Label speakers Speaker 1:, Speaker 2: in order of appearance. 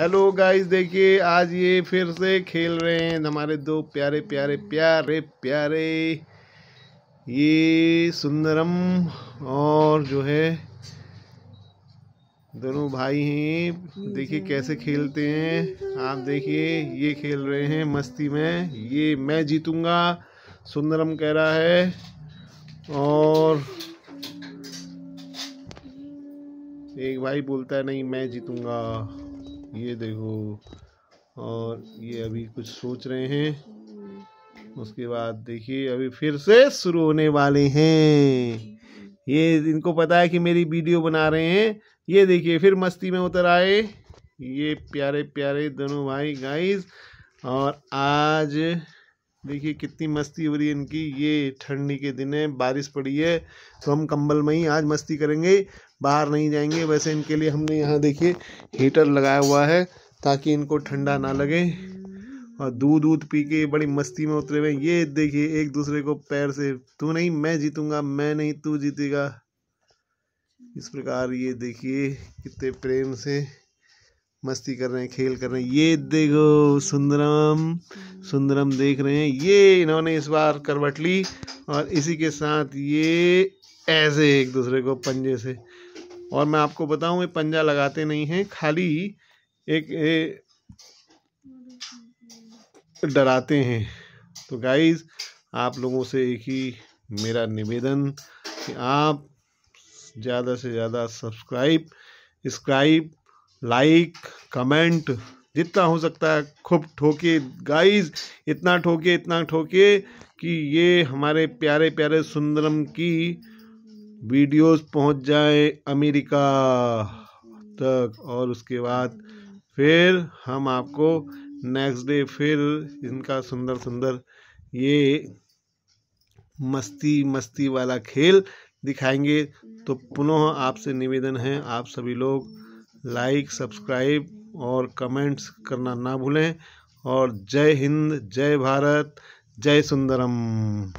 Speaker 1: hello guys देखिए आज ये फिर से खेल रहे हैं हमारे दो प्यारे प्यारे प्यारे प्यारे ये सुंदरम और जो है दोनों भाई हैं देखिए कैसे खेलते हैं आप देखिए ये खेल रहे हैं मस्ती में ये मैं जीतूंगा सुंदरम कह रहा है और एक भाई बोलता है नहीं मैं जीतूंगा ये देखो और ये अभी कुछ सोच रहे हैं उसके बाद देखिए अभी फिर से शुरू होने वाले हैं ये इनको पता है कि मेरी वीडियो बना रहे हैं ये देखिए फिर मस्ती में उतर आए ये प्यारे प्यारे दोनों भाई गाइस और आज देखिए कितनी मस्ती हो रही है इनकी ये ठंडी के दिन है बारिश पड़ी है तो हम कंबल में ही आज मस्ती करेंगे बाहर नहीं जाएंगे वैसे इनके लिए हमने यहाँ देखिए हीटर लगाया हुआ है ताकि इनको ठंडा ना लगे और दूध दूध पी के बड़ी मस्ती में उतरे हुए ये देखिए एक दूसरे को पैर से तू नहीं मैं जीतूंगा मैं नहीं तू जीतेगा इस प्रकार ये देखिए कितने प्रेम से मस्ती कर रहे हैं खेल कर रहे हैं ये देखो सुंदरम सुंदरम देख रहे हैं ये इन्होंने इस बार करवट ली और इसी के साथ ये ऐसे एक दूसरे को पंजे से और मैं आपको बताऊं ये पंजा लगाते नहीं हैं खाली एक ए, डराते हैं तो गाइज आप लोगों से एक ही मेरा निवेदन कि आप ज़्यादा से ज़्यादा सब्सक्राइब स्क्राइब लाइक कमेंट जितना हो सकता है खूब ठोके गाइस इतना ठोके इतना ठोके कि ये हमारे प्यारे प्यारे सुंदरम की वीडियोस पहुंच जाए अमेरिका तक और उसके बाद फिर हम आपको नेक्स्ट डे फिर इनका सुंदर सुंदर ये मस्ती मस्ती वाला खेल दिखाएंगे तो पुनः आपसे निवेदन है आप सभी लोग लाइक सब्सक्राइब और कमेंट्स करना ना भूलें और जय हिंद जय भारत जय सुंदरम